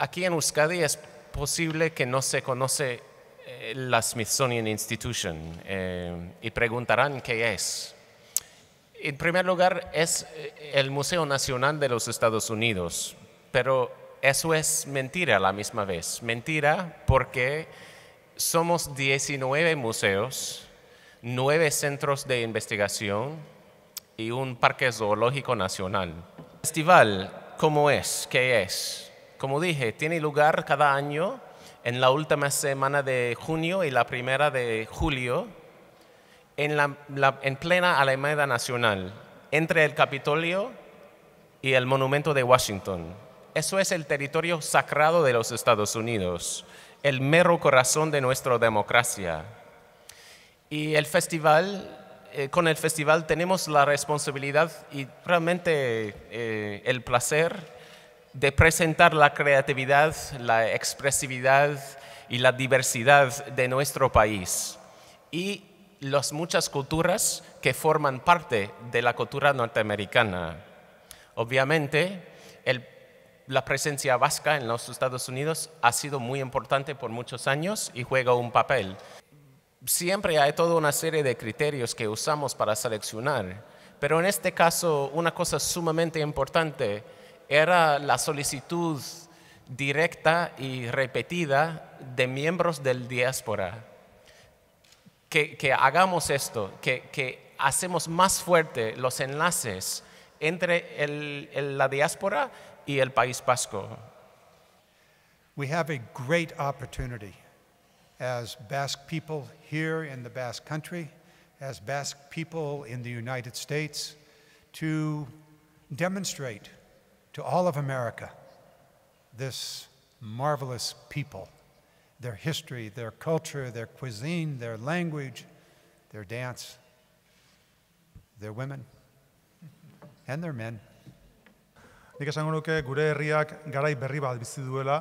aquí en Euskadi es posible que no se conoce eh, la Smithsonian Institution eh, y preguntarán qué es. En primer lugar, es eh, el Museo Nacional de los Estados Unidos, pero eso es mentira a la misma vez. Mentira porque somos 19 museos, 9 centros de investigación y un parque zoológico nacional. Festival, ¿cómo es? ¿Qué es? Como dije, tiene lugar cada año en la última semana de junio y la primera de julio en, plena Alameda Nacional, entre el Capitolio y el Monumento de Washington. Eso es el territorio sagrado de los Estados Unidos, el mero corazón de nuestra democracia. Y el festival eh, con el festival tenemos la responsabilidad y realmente eh, el placer de presentar la creatividad, la expresividad y la diversidad de nuestro país y las muchas culturas que forman parte de la cultura norteamericana. Obviamente, la presencia vasca en los Estados Unidos ha sido muy importante por muchos años y juega un papel. Siempre hay toda una serie de criterios que usamos para seleccionar, pero en este caso una cosa sumamente importante era la solicitud directa y repetida de miembros del diáspora. Que, hagamos esto, que, hacemos más fuerte los enlaces entre el, la diáspora y el País Vasco. We have a great opportunity as Basque people here in the Basque country, as Basque people in the United States, to demonstrate to all of America, this marvelous people, their history, their culture, their cuisine, their language, their dance, their women, and their men. Nik esango nuke gure herriak garai berri bat bizi duela,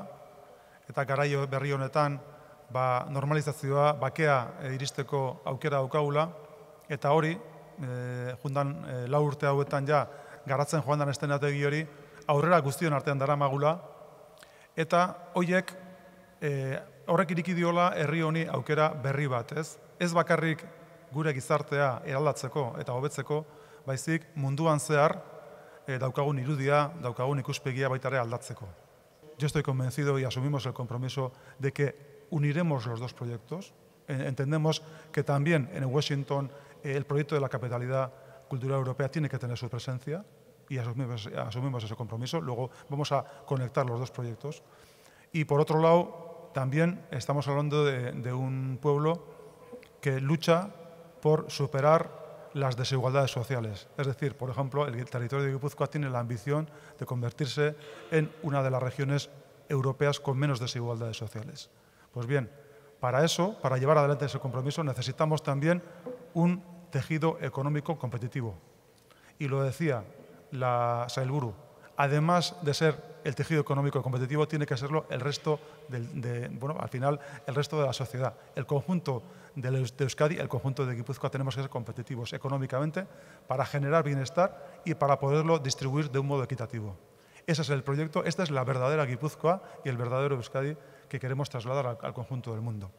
eta garai berri honetan ba, normalizazioa, bakea eh, iristeko aukera daukagula, eta hori, e, jundan eh, lau urte hauetan ja, garatzen joan dan estenategi hori, aurrera guztion artean dara magula, eta eh, horrek iriki diola herri honi aukera berri bat, ez? bakarrik gure gizartea eraldatzeko eta hobetzeko, baizik munduan zehar eh, daukagun irudia, daukagun ikuspegia baitare aldatzeko. Yo estoy convencido y asumimos el compromiso de que uniremos los dos proyectos. Entendemos que también en Washington eh, el proyecto de la capitalidad cultural europea tiene que tener su presencia. y asumimos, ese compromiso. Luego vamos a conectar los dos proyectos. Y por otro lado, también estamos hablando de, un pueblo que lucha por superar las desigualdades sociales. Es decir, por ejemplo, el territorio de Guipúzcoa tiene la ambición de convertirse en una de las regiones europeas con menos desigualdades sociales. Pues bien, para eso, para llevar adelante ese compromiso, necesitamos también un tejido económico competitivo. Y lo decía, la, Sailburu. además de ser el tejido económico competitivo, tiene que serlo el resto de, al final, el resto de la sociedad. El conjunto de, Euskadi, el conjunto de Guipúzcoa, tenemos que ser competitivos económicamente para generar bienestar y para poderlo distribuir de un modo equitativo. Ese es el proyecto, esta es la verdadera Guipúzcoa y el verdadero Euskadi que queremos trasladar al conjunto del mundo.